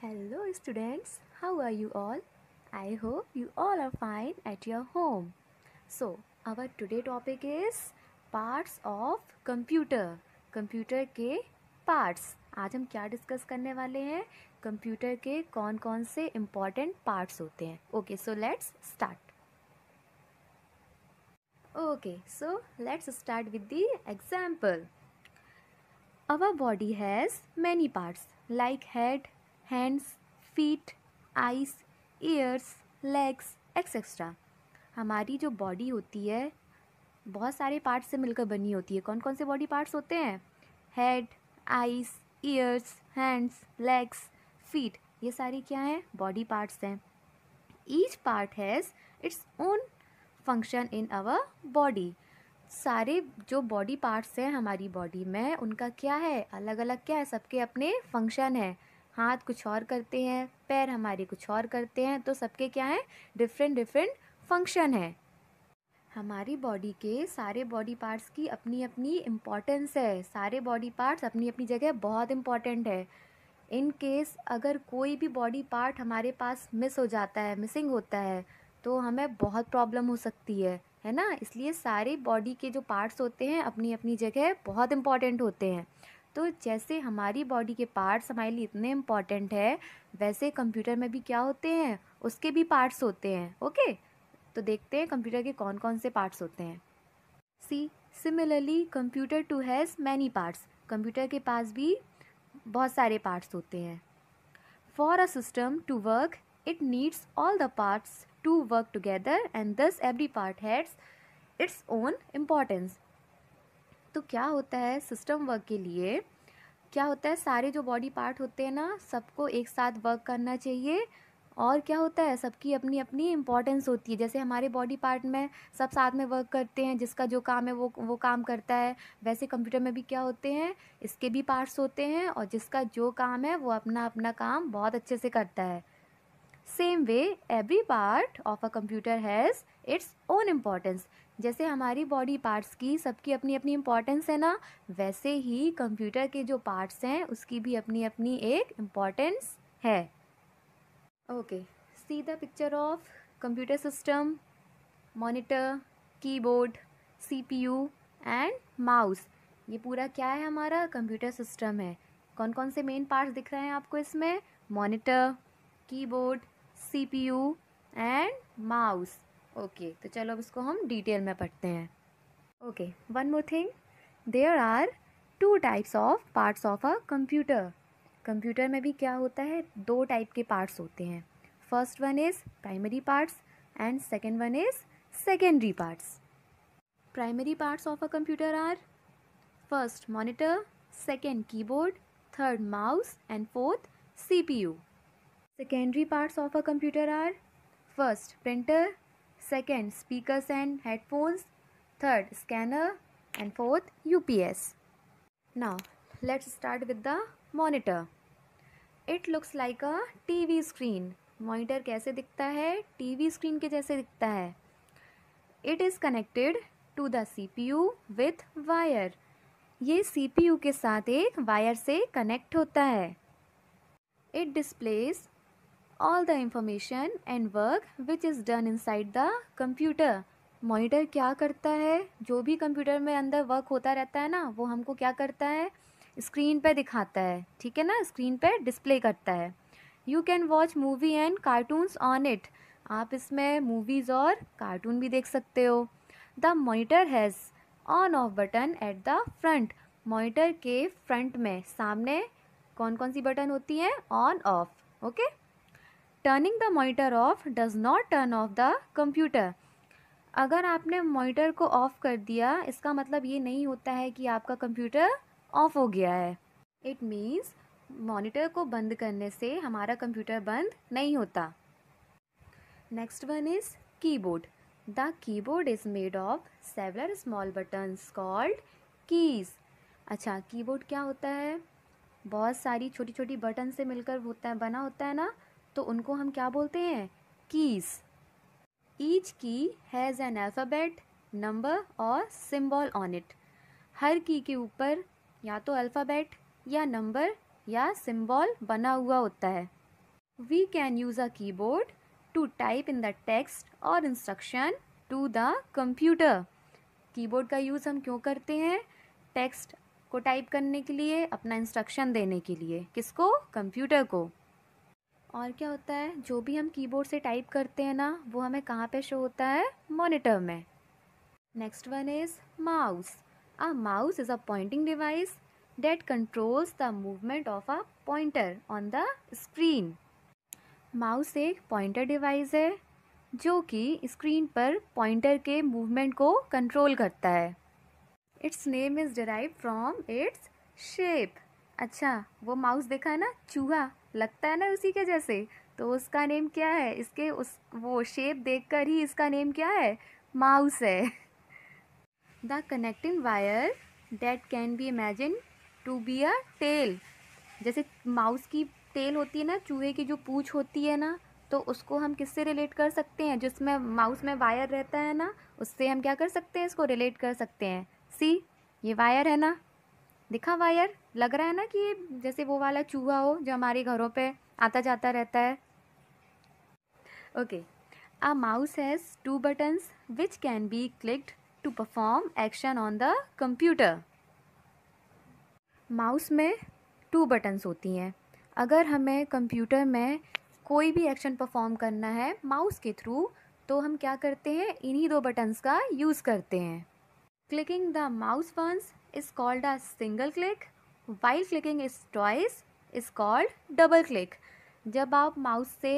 Hello, students. How are you all? I hope you all are fine at your home. So, our today topic is parts of computer. Computer के parts. आज हम क्या discuss करने वाले हैं computer के कौन कौन से इम्पॉर्टेंट पार्ट्स होते हैं okay so let's start okay so let's start with the example our body has many parts like head hands feet eyes ears legs etcetera हमारी जो बॉडी होती है बहुत सारे पार्ट्स से मिलकर बनी होती है कौन कौन से बॉडी पार्ट्स होते हैं head eyes ears hands legs feet ये सारे क्या हैं बॉडी पार्ट्स हैं each part has its own function in our body सारे जो बॉडी पार्ट्स हैं हमारी बॉडी में उनका क्या है अलग अलग क्या है सबके अपने फंक्शन है हाथ कुछ और करते हैं पैर हमारे कुछ और करते हैं तो सबके क्या हैं डिफरेंट डिफरेंट फंक्शन हैं हमारी बॉडी के सारे बॉडी पार्ट्स की अपनी अपनी इम्पॉर्टेंस है सारे बॉडी पार्ट्स अपनी अपनी जगह बहुत इम्पॉर्टेंट है इन केस अगर कोई भी बॉडी पार्ट हमारे पास मिस हो जाता है मिसिंग होता है तो हमें बहुत प्रॉब्लम हो सकती है है ना इसलिए सारे बॉडी के जो पार्ट्स होते हैं अपनी अपनी जगह बहुत इम्पॉर्टेंट होते हैं तो जैसे हमारी बॉडी के पार्ट्स हमारे लिए इतने इम्पॉर्टेंट है वैसे कंप्यूटर में भी क्या होते हैं उसके भी पार्ट्स होते हैं ओके तो देखते हैं कंप्यूटर के कौन कौन से पार्ट्स होते हैं see similarly computer too has many parts computer के पास भी बहुत सारे पार्ट्स होते हैं for a system to work it needs all the parts to work together and thus every part has its own importance तो क्या होता है सिस्टम वर्क के लिए क्या होता है सारे जो बॉडी पार्ट होते हैं ना सबको एक साथ वर्क करना चाहिए और क्या होता है सबकी अपनी अपनी इम्पॉर्टेंस होती है जैसे हमारे बॉडी पार्ट में सब साथ में वर्क करते हैं जिसका जो काम है वो वो काम करता है वैसे कंप्यूटर में भी क्या होते हैं इसके भी पार्ट्स होते हैं और जिसका जो काम है वो अपना अपना काम बहुत अच्छे से करता है same way every part of a computer has its own importance जैसे हमारी बॉडी पार्ट्स की सबकी अपनी अपनी इम्पॉर्टेंस है ना वैसे ही कंप्यूटर के जो पार्ट्स हैं उसकी भी अपनी अपनी एक इम्पॉर्टेंस है okay see the picture of computer system monitor keyboard CPU and mouse ये पूरा क्या है हमारा कंप्यूटर सिस्टम है कौन कौन से मेन पार्ट्स दिख रहे हैं आपको इसमें monitor keyboard CPU and mouse okay तो चलो अब इसको हम डिटेल में पढ़ते हैं okay one more thing there are two types of parts of a computer computer में भी क्या होता है दो टाइप के पार्ट्स होते हैं first one is primary parts and second one is secondary parts primary parts of a computer are first monitor second keyboard third mouse and fourth C P U secondary parts of a computer are first printer second speakers and headphones third scanner and fourth UPS now let's start with the monitor it looks like a TV screen monitor कैसे दिखता है TV screen के जैसे दिखता है it is connected to the CPU with wire ये CPU के साथ एक वायर से कनेक्ट होता है it displays the information and work which is done inside the computer monitor क्या करता है जो भी कंप्यूटर में अंदर वर्क होता रहता है ना वो हमको क्या करता है स्क्रीन पे दिखाता है ठीक है ना स्क्रीन पे डिस्प्ले करता है you can watch movie and cartoons on it आप इसमें मूवीज़ और कार्टून भी देख सकते हो the monitor has on off button at the front monitor के फ्रंट में सामने कौन कौन सी बटन होती हैं on off okay turning the monitor off does not turn off the computer अगर आपने मॉनिटर को ऑफ़ कर दिया इसका मतलब ये नहीं होता है कि आपका कंप्यूटर ऑफ़ हो गया है इट मीन्स मॉनिटर को बंद करने से हमारा कंप्यूटर बंद नहीं होता next one is keyboard the keyboard is made of several small buttons called keys अच्छा कीबोर्ड क्या होता है बहुत सारी छोटी छोटी बटन से मिलकर होता है बना होता है ना तो उनको हम क्या बोलते हैं keys each key has an alphabet number और सिम्बॉल ऑन इट हर की के ऊपर या तो अल्फ़ाबेट या नंबर या सिम्बॉल बना हुआ होता है we can use a keyboard to type in the text और instruction to the computer keyboard का यूज़ हम क्यों करते हैं टेक्स्ट को टाइप करने के लिए अपना इंस्ट्रक्शन देने के लिए किसको कंप्यूटर को और क्या होता है जो भी हम कीबोर्ड से टाइप करते हैं ना वो हमें कहाँ पे शो होता है मॉनिटर में next one is mouse a mouse is a pointing device that controls the movement of a pointer on the screen mouse एक पॉइंटर डिवाइस है जो कि स्क्रीन पर पॉइंटर के मूवमेंट को कंट्रोल करता है its name is derived from its shape अच्छा वो माउस देखा है ना चूहा लगता है ना उसी के जैसे तो उसका नेम क्या है इसके उस वो शेप देखकर ही इसका नेम क्या है माउस है the connecting wire that can be imagine to be a tail जैसे माउस की टेल होती है ना चूहे की जो पूछ होती है ना तो उसको हम किससे रिलेट कर सकते हैं जिसमें माउस में वायर रहता है ना उससे हम क्या कर सकते हैं इसको रिलेट कर सकते हैं सी ये वायर है ना दिखा वायर लग रहा है ना कि जैसे वो वाला चूहा हो जो हमारे घरों पे आता जाता रहता है okay a mouse has two buttons which can be clicked to perform action on the computer mouse में टू बटन्स होती हैं अगर हमें कंप्यूटर में कोई भी एक्शन परफॉर्म करना है माउस के थ्रू तो हम क्या करते हैं इन्हीं दो बटन्स का यूज़ करते हैं clicking the mouse once is called a single click while clicking is twice is called double click जब आप माउस से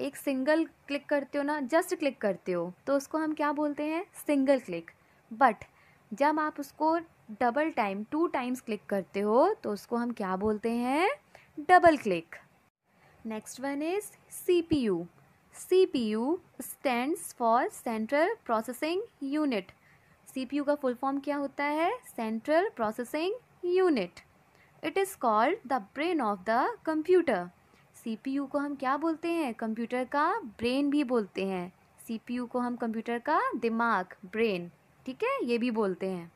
एक सिंगल क्लिक करते हो ना जस्ट क्लिक करते हो तो उसको हम क्या बोलते हैं सिंगल क्लिक बट जब आप उसको double time two times click करते हो तो उसको हम क्या बोलते हैं double click next one is C P U C P U stand for central processing unit CPU का फुल फॉर्म क्या होता है central processing unit it is called the brain of the computer CPU को हम क्या बोलते हैं computer का ब्रेन भी बोलते हैं सीपीयू को हम कंप्यूटर का दिमाग ब्रेन ठीक है ये भी बोलते हैं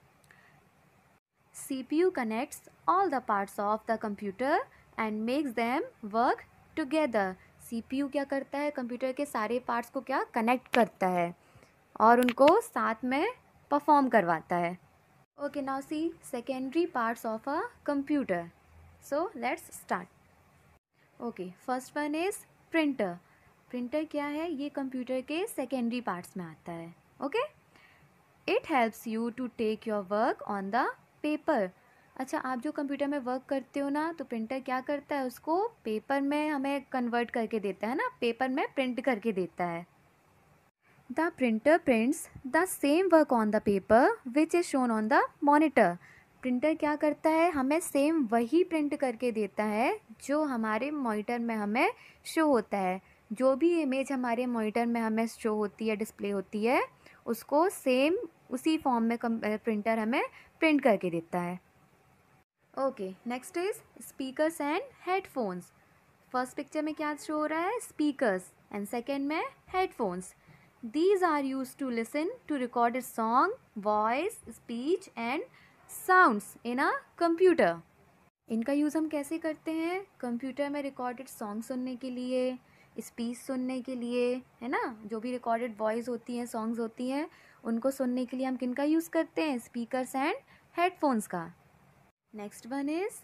all the all of the computer and makes them work together C P U क्या करता है कंप्यूटर के सारे पार्ट्स को क्या कनेक्ट करता है और उनको साथ में परफॉर्म करवाता है okay now see secondary parts of a computer so let's start okay first one is printer printer क्या है ये कंप्यूटर के सेकेंडरी पार्ट्स में आता है okay it helps you to take your work on the paper अच्छा आप जो कंप्यूटर में वर्क करते हो ना तो प्रिंटर क्या करता है उसको पेपर में हमें कन्वर्ट करके देता है ना पेपर में प्रिंट करके देता है The printer prints the same work on the paper which is shown on the monitor. Printer क्या करता है हमें सेम वही प्रिंट करके देता है जो हमारे मॉनिटर में हमें शो होता है जो भी इमेज हमारे मॉनिटर में हमें शो होती है डिस्प्ले होती है उसको सेम उसी फॉर्म में प्रिंटर हमें प्रिंट करके देता है okay next is speakers and headphones first picture में क्या शो हो रहा है स्पीकर्स एंड सेकेंड में headphones these are used to listen to record a song voice speech and sounds in a computer इनका यूज़ हम कैसे करते हैं कंप्यूटर में रिकॉर्डेड सॉन्ग सुनने के लिए स्पीच सुनने के लिए है ना जो भी रिकॉर्डेड वॉइस होती हैं सॉन्ग्स होती हैं उनको सुनने के लिए हम किन का यूज़ करते हैं स्पीकर्स एंड हेडफोन्स का next one is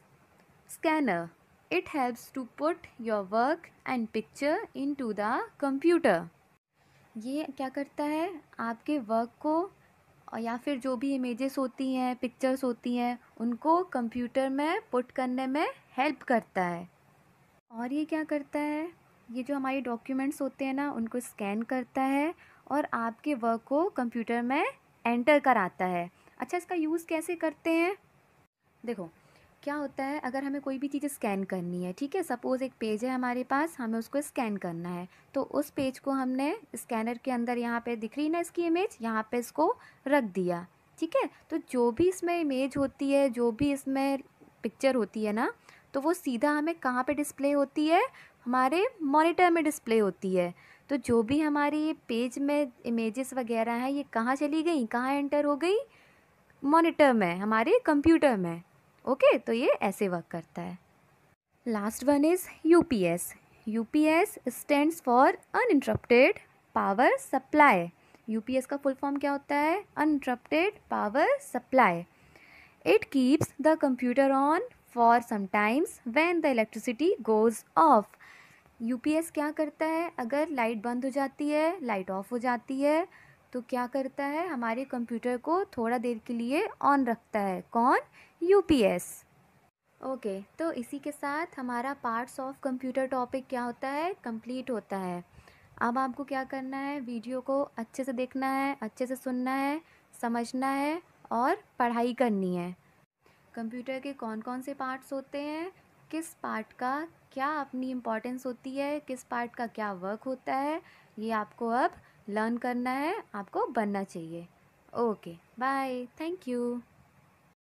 scanner it helps to put your work and picture into the computer ये क्या करता है आपके वर्क को या फिर जो भी इमेजेस होती हैं पिक्चर्स होती हैं उनको कंप्यूटर में पुट करने में हेल्प करता है और ये क्या करता है ये जो हमारे डॉक्यूमेंट्स होते हैं ना उनको स्कैन करता है और आपके वर्क को कंप्यूटर में एंटर कराता है अच्छा इसका यूज़ कैसे करते हैं देखो क्या होता है अगर हमें कोई भी चीज़ स्कैन करनी है ठीक है सपोज़ एक पेज है हमारे पास हमें उसको स्कैन करना है तो उस पेज को हमने स्कैनर के अंदर यहाँ पे दिख रही ना इसकी इमेज यहाँ पे इसको रख दिया ठीक है तो जो भी इसमें इमेज होती है जो भी इसमें पिक्चर होती है ना तो वो सीधा हमें कहाँ पर डिस्प्ले होती है हमारे मोनिटर में डिस्प्ले होती है तो जो भी हमारी पेज में इमेजेस वगैरह हैं ये कहाँ चली गई कहाँ एंटर हो गई मॉनिटर में हमारे कंप्यूटर में ओके तो ये ऐसे वर्क करता है last one is U P S U P S stands for uninterrupted power supply U P S का फुल फॉर्म क्या होता है uninterrupted power supply it keeps the computer on for sometimes when the electricity goes off U P S क्या करता है अगर light बंद हो जाती है लाइट ऑफ हो जाती है तो क्या करता है हमारे कंप्यूटर को थोड़ा देर के लिए ऑन रखता है कौन यू ओके तो इसी के साथ हमारा पार्ट्स ऑफ कंप्यूटर टॉपिक क्या होता है कंप्लीट होता है अब आपको क्या करना है वीडियो को अच्छे से देखना है अच्छे से सुनना है समझना है और पढ़ाई करनी है कंप्यूटर के कौन कौन से पार्ट्स होते हैं किस पार्ट का क्या अपनी इम्पोर्टेंस होती है किस पार्ट का क्या वर्क होता है ये आपको अब लर्न करना है आपको बनना चाहिए ओके बाय थैंक यू